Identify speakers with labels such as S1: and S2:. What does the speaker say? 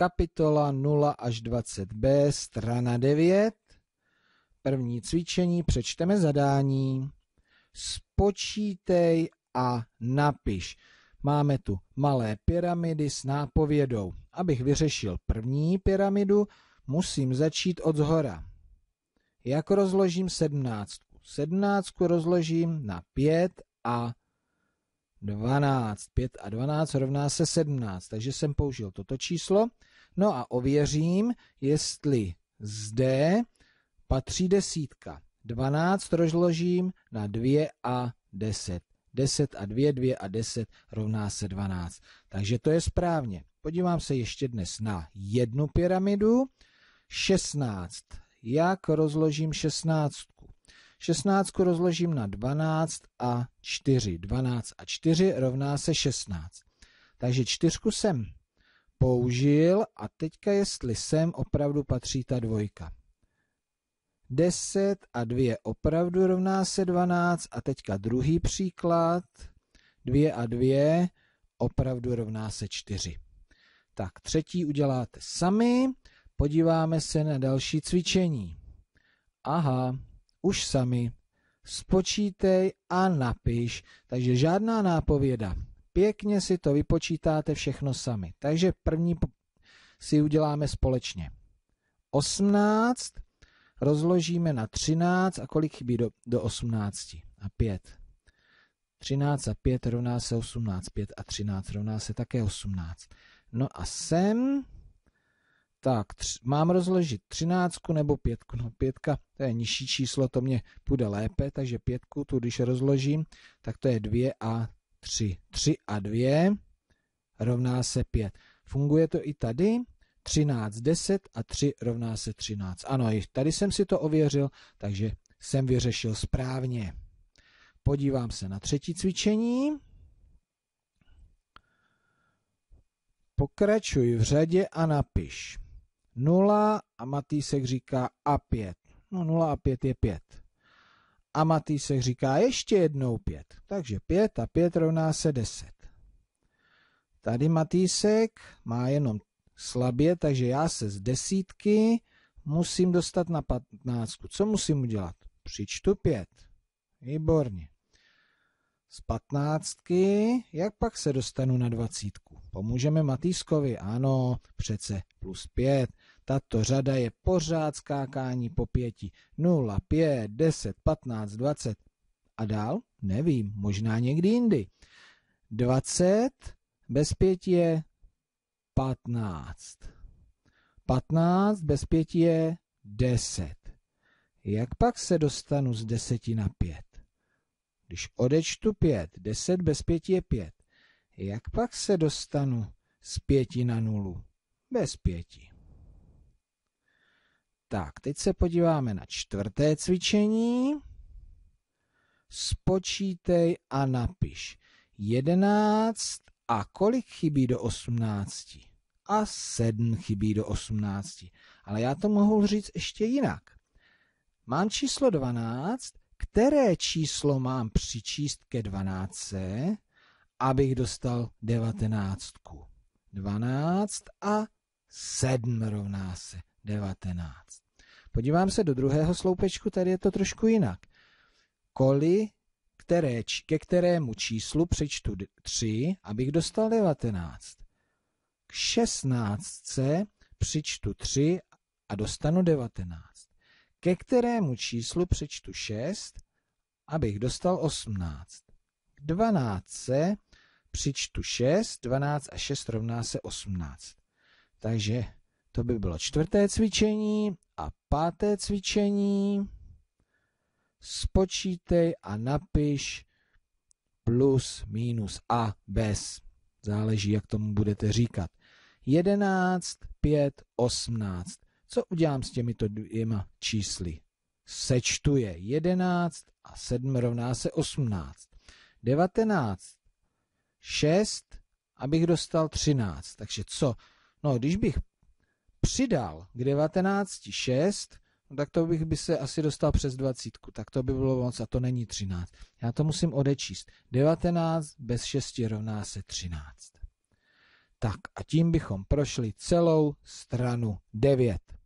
S1: kapitola 0 až 20b, strana 9. První cvičení, přečteme zadání. Spočítej a napiš. Máme tu malé pyramidy s nápovědou. Abych vyřešil první pyramidu, musím začít od zhora. Jak rozložím sedmnáctku? Sedmnáctku rozložím na 5 a 12. 5 a 12 rovná se 17, takže jsem použil toto číslo. No a ověřím, jestli zde patří desítka. 12 rozložím na 2 a 10. 10 a 2, 2 a 10 rovná se 12. Takže to je správně. Podívám se ještě dnes na jednu pyramidu. 16. Jak rozložím 16? 16 rozložím na 12 a 4. 12 a 4 rovná se 16. Takže čtyřku jsem použil a teďka jestli sem opravdu patří ta dvojka. 10 a 2 opravdu rovná se 12 a teďka druhý příklad. 2 a 2 opravdu rovná se 4. Tak třetí uděláte sami, podíváme se na další cvičení. Aha, už sami. Spočítej a napiš, takže žádná nápověda. Pěkně si to vypočítáte všechno sami. Takže první si uděláme společně. 18 rozložíme na 13 a kolik chybí do, do 18? A 5. 13 a 5 rovná se 18, 5 a 13 rovná se také 18. No a sem, tak tři, mám rozložit 13 nebo 5, no 5 to je nižší číslo, to mě půjde lépe, takže 5 tu když rozložím, tak to je 2 a 3. 3 a 2 rovná se 5. Funguje to i tady? 13, 10 a 3 rovná se 13. Ano, i tady jsem si to ověřil, takže jsem vyřešil správně. Podívám se na třetí cvičení. Pokračuj v řadě a napiš. 0 a Matýsek říká a 5. No 0 a 5 je 5. A Matýsek říká ještě jednou pět. Takže pět a pět rovná se deset. Tady Matýsek má jenom slabě, takže já se z desítky musím dostat na patnáctku. Co musím udělat? Přičtu pět. Výborně. Z patnáctky, jak pak se dostanu na dvacítku? Pomůžeme Matýskovi, ano, přece plus pět. Tato řada je pořád skákání po pěti. 0, 5, 10, 15, 20 a dál? Nevím, možná někdy jindy. 20 bez pěti je 15. 15 bez pěti je 10. Jak pak se dostanu z 10 na 5? Když odečtu 5, 10 bez 5 je 5. Jak pak se dostanu z 5 na 0? Bez 5. Tak, teď se podíváme na čtvrté cvičení. Spočítej a napiš. 11 a kolik chybí do 18? A 7 chybí do 18. Ale já to mohu říct ještě jinak. Mám číslo 12, které číslo mám přičíst ke 12, abych dostal 19. 12 a 7 rovná se 19. Podívám se do druhého sloupečku, tady je to trošku jinak. Koli, které, ke kterému číslu přečtu 3, abych dostal 19. K 16 přičtu 3 a dostanu 19. Ke kterému číslu přečtu 6, abych dostal 18. K 12 přičtu 6, 12 a 6 rovná se 18. Takže to by bylo čtvrté cvičení a páté cvičení. Spočítej a napiš plus, minus a bez. Záleží, jak tomu budete říkat. 11, 5, 18. Co udělám s těmito dvěma čísly? Sečtu je 11 a 7 rovná se 18. 19, 6, abych dostal 13. Takže co? No, když bych přidal k 19,6, no tak to bych by se asi dostal přes 20, tak to by bylo moc a to není 13. Já to musím odečíst. 19 bez 6 rovná se 13. Tak a tím bychom prošli celou stranu 9.